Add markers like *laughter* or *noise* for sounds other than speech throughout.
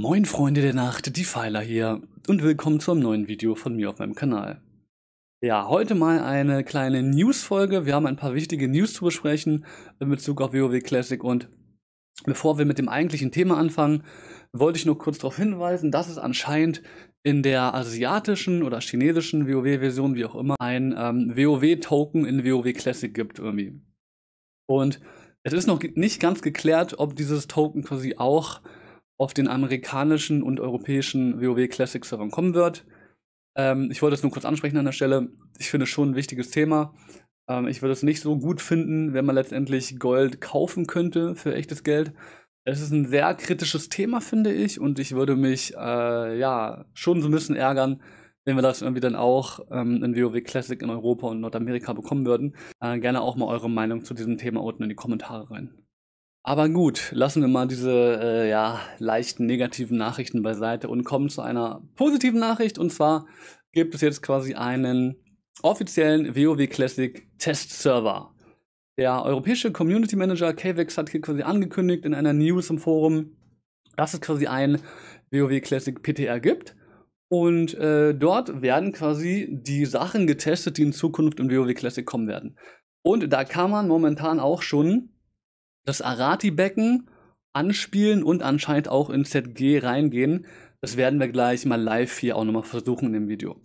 Moin Freunde der Nacht, die Pfeiler hier und willkommen zu einem neuen Video von mir auf meinem Kanal. Ja, heute mal eine kleine News-Folge. Wir haben ein paar wichtige News zu besprechen in Bezug auf WoW Classic und bevor wir mit dem eigentlichen Thema anfangen, wollte ich nur kurz darauf hinweisen, dass es anscheinend in der asiatischen oder chinesischen WoW-Version, wie auch immer, ein ähm, WoW-Token in WoW Classic gibt irgendwie. Und es ist noch nicht ganz geklärt, ob dieses Token quasi auch auf den amerikanischen und europäischen WoW Classic Servern kommen wird. Ähm, ich wollte es nur kurz ansprechen an der Stelle. Ich finde es schon ein wichtiges Thema. Ähm, ich würde es nicht so gut finden, wenn man letztendlich Gold kaufen könnte für echtes Geld. Es ist ein sehr kritisches Thema, finde ich, und ich würde mich äh, ja schon so ein bisschen ärgern, wenn wir das irgendwie dann auch ähm, in WoW Classic in Europa und Nordamerika bekommen würden. Äh, gerne auch mal eure Meinung zu diesem Thema unten in die Kommentare rein. Aber gut, lassen wir mal diese äh, ja, leichten negativen Nachrichten beiseite und kommen zu einer positiven Nachricht. Und zwar gibt es jetzt quasi einen offiziellen WoW Classic Test-Server. Der europäische Community Manager KVEX hat hier quasi angekündigt in einer News im Forum, dass es quasi ein WoW Classic PTR gibt. Und äh, dort werden quasi die Sachen getestet, die in Zukunft im WoW Classic kommen werden. Und da kann man momentan auch schon das Arati-Becken anspielen und anscheinend auch in ZG reingehen. Das werden wir gleich mal live hier auch nochmal versuchen in dem Video.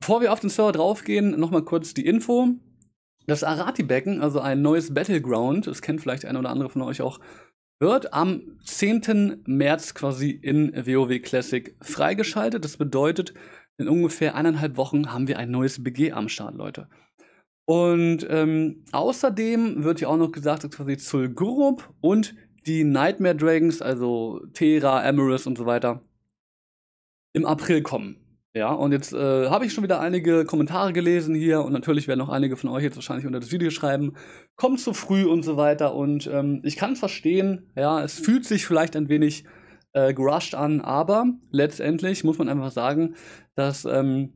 Bevor wir auf den Server draufgehen, nochmal kurz die Info. Das Arati-Becken, also ein neues Battleground, das kennt vielleicht ein oder andere von euch auch, wird am 10. März quasi in WoW Classic freigeschaltet. Das bedeutet, in ungefähr eineinhalb Wochen haben wir ein neues BG am Start, Leute. Und ähm, außerdem wird ja auch noch gesagt, dass quasi Zul'Gurub und die Nightmare Dragons, also Terra, Amaris und so weiter, im April kommen. Ja, und jetzt äh, habe ich schon wieder einige Kommentare gelesen hier und natürlich werden auch einige von euch jetzt wahrscheinlich unter das Video schreiben, kommt zu früh und so weiter und ähm, ich kann es verstehen, ja, es fühlt sich vielleicht ein wenig äh, gerusht an, aber letztendlich muss man einfach sagen, dass ähm,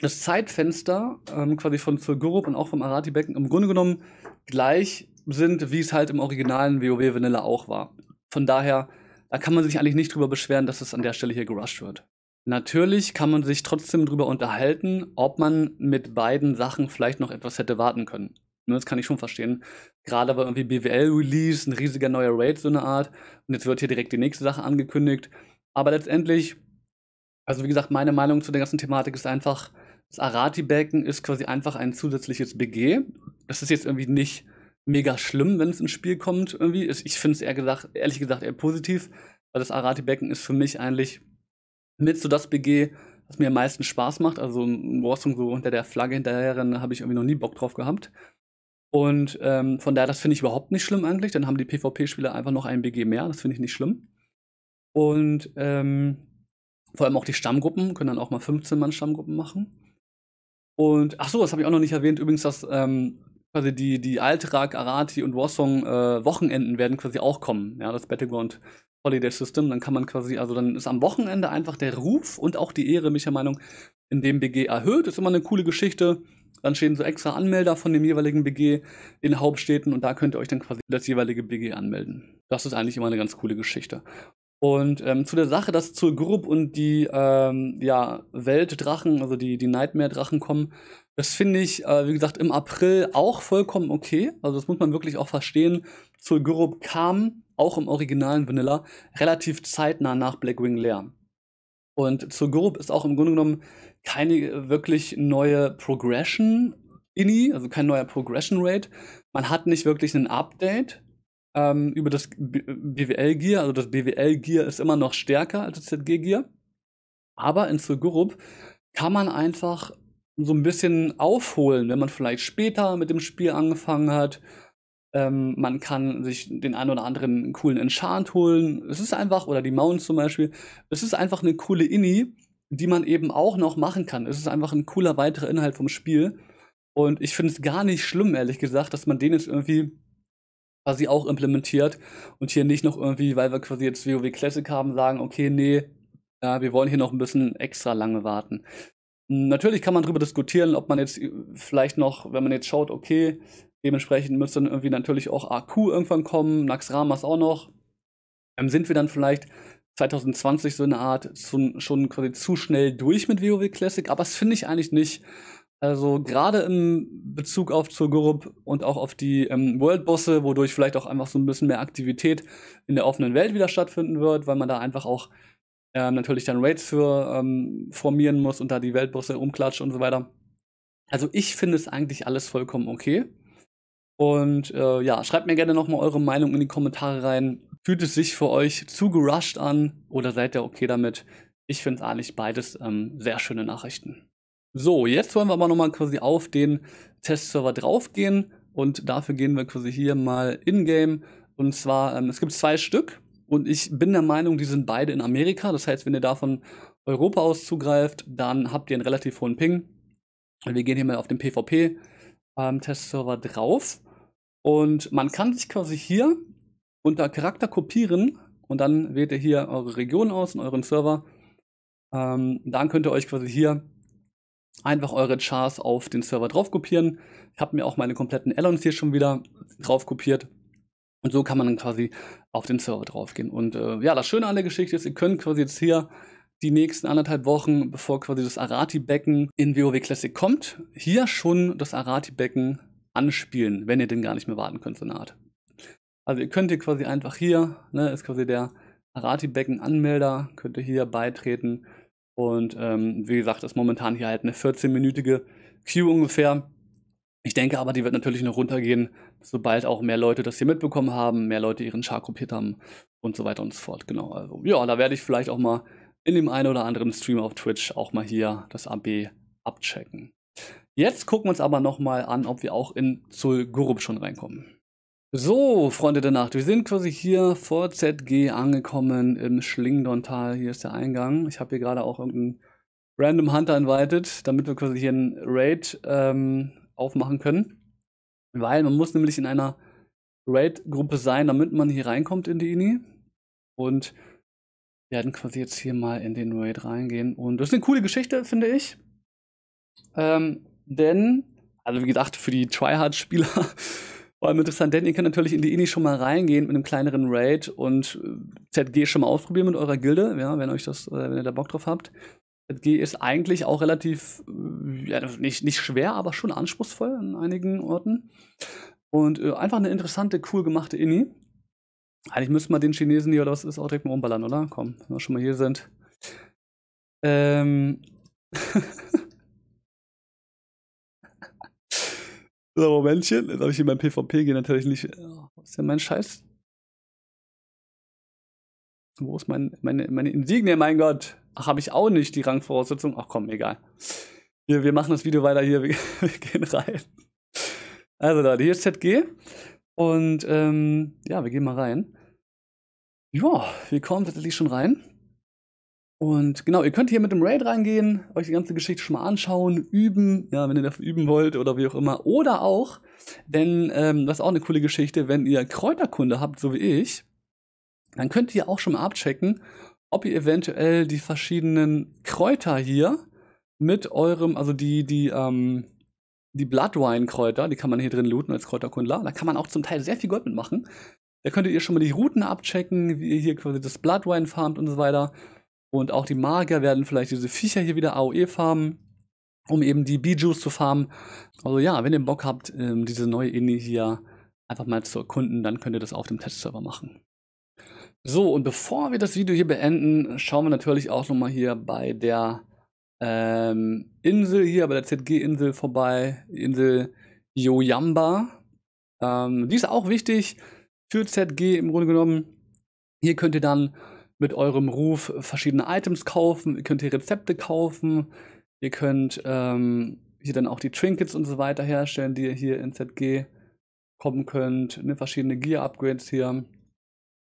das Zeitfenster ähm, quasi von Zulgurup und auch vom Arati-Becken im Grunde genommen gleich sind, wie es halt im originalen WoW Vanilla auch war. Von daher, da kann man sich eigentlich nicht drüber beschweren, dass es an der Stelle hier gerusht wird. Natürlich kann man sich trotzdem drüber unterhalten, ob man mit beiden Sachen vielleicht noch etwas hätte warten können. Ne, das kann ich schon verstehen. Gerade war irgendwie BWL-Release, ein riesiger neuer Raid, so eine Art. Und jetzt wird hier direkt die nächste Sache angekündigt. Aber letztendlich, also wie gesagt, meine Meinung zu der ganzen Thematik ist einfach, das Arati-Becken ist quasi einfach ein zusätzliches BG. Das ist jetzt irgendwie nicht mega schlimm, wenn es ins Spiel kommt irgendwie. Ich finde es gesagt, ehrlich gesagt eher positiv, weil das Arati-Becken ist für mich eigentlich mit so das BG, was mir am meisten Spaß macht. Also ein Warzone so unter der Flagge hinterherrennen, habe ich irgendwie noch nie Bock drauf gehabt. Und ähm, von daher, das finde ich überhaupt nicht schlimm eigentlich. Dann haben die PvP-Spieler einfach noch ein BG mehr. Das finde ich nicht schlimm. Und ähm, vor allem auch die Stammgruppen können dann auch mal 15 Mann Stammgruppen machen. Und ach so, das habe ich auch noch nicht erwähnt, übrigens, dass ähm, quasi die, die Altrak, Arati und Warsong äh, Wochenenden werden quasi auch kommen, ja, das Battleground Holiday System. Dann kann man quasi, also dann ist am Wochenende einfach der Ruf und auch die Ehre, mich der Meinung, in dem BG erhöht. Ist immer eine coole Geschichte. Dann stehen so extra Anmelder von dem jeweiligen BG in Hauptstädten und da könnt ihr euch dann quasi das jeweilige BG anmelden. Das ist eigentlich immer eine ganz coole Geschichte. Und ähm, zu der Sache, dass zur Gruppe und die ähm, ja, Weltdrachen, also die, die Nightmare-Drachen kommen, das finde ich, äh, wie gesagt, im April auch vollkommen okay. Also das muss man wirklich auch verstehen. Zur Gruppe kam, auch im originalen Vanilla, relativ zeitnah nach Blackwing leer. Und zur Gruppe ist auch im Grunde genommen keine wirklich neue Progression ini also kein neuer Progression Rate. Man hat nicht wirklich ein Update ähm, über das BWL-Gear. Also das BWL-Gear ist immer noch stärker als das ZG-Gear. Aber in Zulgurup kann man einfach so ein bisschen aufholen, wenn man vielleicht später mit dem Spiel angefangen hat. Ähm, man kann sich den einen oder anderen coolen Enchant holen. Es ist einfach, oder die Mount zum Beispiel, es ist einfach eine coole Inni, die man eben auch noch machen kann. Es ist einfach ein cooler weiterer Inhalt vom Spiel. Und ich finde es gar nicht schlimm, ehrlich gesagt, dass man den jetzt irgendwie quasi auch implementiert und hier nicht noch irgendwie, weil wir quasi jetzt WoW Classic haben, sagen, okay, nee, ja, wir wollen hier noch ein bisschen extra lange warten. Hm, natürlich kann man darüber diskutieren, ob man jetzt äh, vielleicht noch, wenn man jetzt schaut, okay, dementsprechend müsste dann irgendwie natürlich auch AQ irgendwann kommen, Nax Ramas auch noch. Ähm, sind wir dann vielleicht 2020 so eine Art schon, schon quasi zu schnell durch mit WoW Classic? Aber das finde ich eigentlich nicht. Also gerade im Bezug auf zur Zugurup und auch auf die ähm, World-Bosse, wodurch vielleicht auch einfach so ein bisschen mehr Aktivität in der offenen Welt wieder stattfinden wird, weil man da einfach auch ähm, natürlich dann Raids für ähm, formieren muss und da die Weltbosse umklatscht und so weiter. Also ich finde es eigentlich alles vollkommen okay. Und äh, ja, schreibt mir gerne nochmal eure Meinung in die Kommentare rein. Fühlt es sich für euch zu gerusht an oder seid ihr okay damit? Ich finde eigentlich beides ähm, sehr schöne Nachrichten. So, jetzt wollen wir aber nochmal quasi auf den Testserver draufgehen und dafür gehen wir quasi hier mal in-game. Und zwar, ähm, es gibt zwei Stück und ich bin der Meinung, die sind beide in Amerika. Das heißt, wenn ihr da von Europa aus zugreift, dann habt ihr einen relativ hohen Ping. Wir gehen hier mal auf den PvP-Testserver ähm, drauf. Und man kann sich quasi hier unter Charakter kopieren und dann wählt ihr hier eure Region aus und euren Server. Ähm, dann könnt ihr euch quasi hier einfach eure Chars auf den Server drauf kopieren. Ich habe mir auch meine kompletten add hier schon wieder drauf kopiert. Und so kann man dann quasi auf den Server draufgehen. Und äh, ja, das Schöne an der Geschichte ist, ihr könnt quasi jetzt hier die nächsten anderthalb Wochen, bevor quasi das Arati-Becken in WoW Classic kommt, hier schon das Arati-Becken anspielen, wenn ihr denn gar nicht mehr warten könnt, so eine Art. Also ihr könnt hier quasi einfach hier, ne, ist quasi der Arati-Becken-Anmelder, könnt ihr hier beitreten und ähm, wie gesagt, ist momentan hier halt eine 14-minütige Queue ungefähr. Ich denke aber, die wird natürlich noch runtergehen, sobald auch mehr Leute das hier mitbekommen haben, mehr Leute ihren Char kopiert haben und so weiter und so fort. Genau, also ja, da werde ich vielleicht auch mal in dem einen oder anderen Stream auf Twitch auch mal hier das AB abchecken. Jetzt gucken wir uns aber nochmal an, ob wir auch in Zul'Gurub schon reinkommen. So, Freunde der Nacht, wir sind quasi hier vor ZG angekommen im Schlingdontal. Hier ist der Eingang. Ich habe hier gerade auch irgendeinen Random Hunter invited, damit wir quasi hier einen Raid ähm, aufmachen können. Weil man muss nämlich in einer Raid-Gruppe sein, damit man hier reinkommt in die INI. Und wir werden quasi jetzt hier mal in den Raid reingehen. Und das ist eine coole Geschichte, finde ich. Ähm, denn, also wie gesagt, für die Tryhard-Spieler vor allem interessant, denn ihr könnt natürlich in die INI schon mal reingehen mit einem kleineren Raid und äh, ZG schon mal ausprobieren mit eurer Gilde, ja, wenn euch das, äh, wenn ihr da Bock drauf habt. ZG ist eigentlich auch relativ, äh, ja, nicht, nicht schwer, aber schon anspruchsvoll an einigen Orten. Und äh, einfach eine interessante, cool gemachte INI. Eigentlich müssten wir den Chinesen hier oder was ist auch direkt mal umballern, oder? Komm, wenn wir schon mal hier sind. Ähm. *laughs* So, Momentchen, jetzt habe ich hier beim PvP gehen natürlich nicht. Was ist denn mein Scheiß? Wo ist mein, meine, meine Insigne, mein Gott? Ach, habe ich auch nicht die Rangvoraussetzung? Ach komm, egal. Hier, wir machen das Video weiter hier, wir, *laughs* wir gehen rein. Also Leute, hier ist ZG. Und ähm, ja, wir gehen mal rein. Ja, wir kommen tatsächlich schon rein. Und genau, ihr könnt hier mit dem Raid reingehen, euch die ganze Geschichte schon mal anschauen, üben, ja, wenn ihr dafür üben wollt oder wie auch immer. Oder auch, denn ähm, das ist auch eine coole Geschichte, wenn ihr Kräuterkunde habt, so wie ich, dann könnt ihr auch schon mal abchecken, ob ihr eventuell die verschiedenen Kräuter hier mit eurem, also die, die, ähm, die Bloodwine-Kräuter, die kann man hier drin looten als Kräuterkundler. Da kann man auch zum Teil sehr viel Gold mitmachen. Da könntet ihr schon mal die Routen abchecken, wie ihr hier quasi das Bloodwine farmt und so weiter. Und auch die Magier werden vielleicht diese Viecher hier wieder AOE farmen, um eben die Bijus zu farmen. Also ja, wenn ihr Bock habt, ähm, diese neue Inni hier einfach mal zu erkunden, dann könnt ihr das auf dem Testserver machen. So, und bevor wir das Video hier beenden, schauen wir natürlich auch nochmal hier bei der ähm, Insel hier, bei der ZG-Insel vorbei, Insel Yoyamba. Ähm, die ist auch wichtig für ZG im Grunde genommen. Hier könnt ihr dann mit eurem Ruf verschiedene Items kaufen, ihr könnt hier Rezepte kaufen, ihr könnt ähm, hier dann auch die Trinkets und so weiter herstellen, die ihr hier in ZG kommen könnt, ne, verschiedene Gear-Upgrades hier.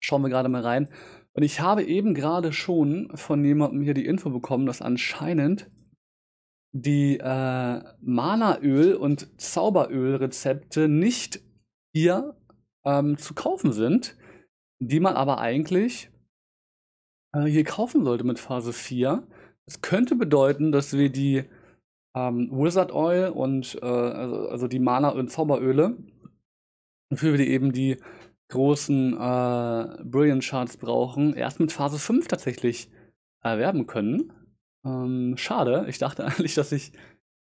Schauen wir gerade mal rein. Und ich habe eben gerade schon von jemandem hier die Info bekommen, dass anscheinend die äh, Mana-Öl- und Zauberöl-Rezepte nicht hier ähm, zu kaufen sind, die man aber eigentlich äh, hier kaufen sollte mit Phase 4. Das könnte bedeuten, dass wir die ähm, Wizard Oil und äh, also, also, die Mana- und Zauberöle, wofür wir die eben die großen äh, Brilliant Shards brauchen, erst mit Phase 5 tatsächlich erwerben können. Ähm, schade, ich dachte *laughs* eigentlich, dass ich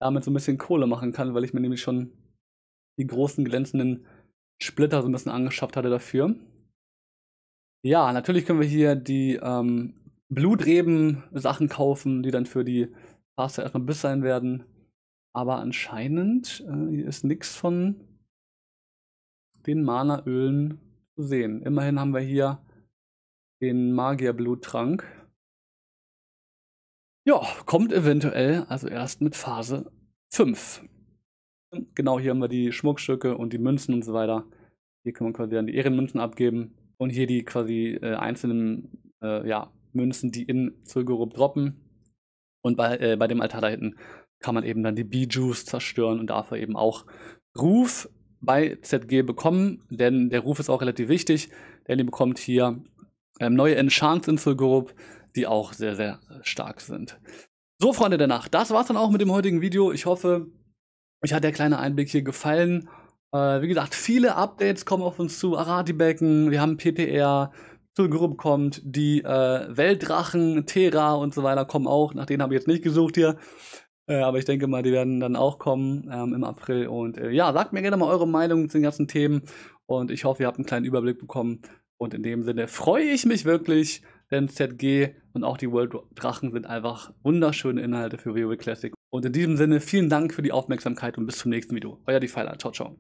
damit so ein bisschen Kohle machen kann, weil ich mir nämlich schon die großen glänzenden Splitter so ein bisschen angeschafft hatte dafür. Ja, natürlich können wir hier die ähm, Blutreben-Sachen kaufen, die dann für die Faster erstmal Biss sein werden. Aber anscheinend äh, hier ist nichts von den Mana-Ölen zu sehen. Immerhin haben wir hier den Magier-Bluttrank. Ja, kommt eventuell, also erst mit Phase 5. Genau hier haben wir die Schmuckstücke und die Münzen und so weiter. Hier kann man quasi dann die Ehrenmünzen abgeben und hier die quasi äh, einzelnen äh, ja, Münzen, die in Zulgurup droppen. Und bei, äh, bei dem Altar da hinten kann man eben dann die Bijus zerstören und dafür eben auch Ruf bei ZG bekommen, denn der Ruf ist auch relativ wichtig, denn ihr bekommt hier ähm, neue Enchants in Zulgurup, die auch sehr, sehr stark sind. So, Freunde der Nacht, das war's dann auch mit dem heutigen Video. Ich hoffe, euch hat der kleine Einblick hier gefallen. Äh, wie gesagt, viele Updates kommen auf uns zu. Arati-Becken, wir haben PPR, zur Gruppe kommt, die äh, Weltdrachen, Terra und so weiter kommen auch. Nach denen habe ich jetzt nicht gesucht hier. Äh, aber ich denke mal, die werden dann auch kommen ähm, im April. Und äh, ja, sagt mir gerne mal eure Meinung zu den ganzen Themen. Und ich hoffe, ihr habt einen kleinen Überblick bekommen. Und in dem Sinne freue ich mich wirklich, denn ZG und auch die World Drachen sind einfach wunderschöne Inhalte für WoW Classic. Und in diesem Sinne vielen Dank für die Aufmerksamkeit und bis zum nächsten Video. Euer Die Defiler. Ciao, ciao.